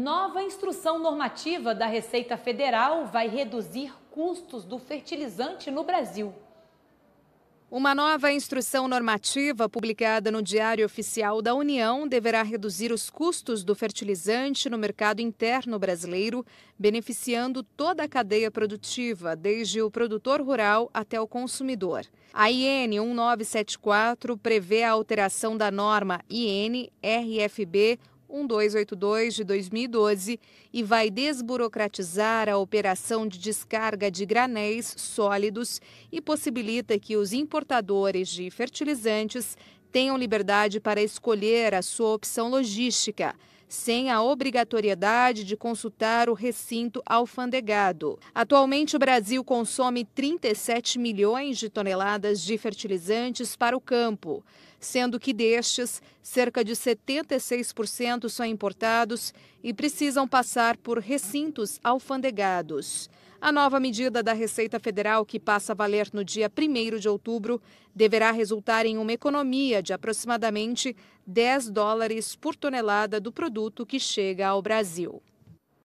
Nova instrução normativa da Receita Federal vai reduzir custos do fertilizante no Brasil. Uma nova instrução normativa publicada no Diário Oficial da União deverá reduzir os custos do fertilizante no mercado interno brasileiro, beneficiando toda a cadeia produtiva, desde o produtor rural até o consumidor. A IN 1974 prevê a alteração da norma IN RFB 1282 de 2012 e vai desburocratizar a operação de descarga de granéis sólidos e possibilita que os importadores de fertilizantes tenham liberdade para escolher a sua opção logística, sem a obrigatoriedade de consultar o recinto alfandegado. Atualmente, o Brasil consome 37 milhões de toneladas de fertilizantes para o campo, sendo que destes, cerca de 76% são importados e precisam passar por recintos alfandegados. A nova medida da Receita Federal, que passa a valer no dia 1 de outubro, deverá resultar em uma economia de aproximadamente 10 dólares por tonelada do produto que chega ao Brasil.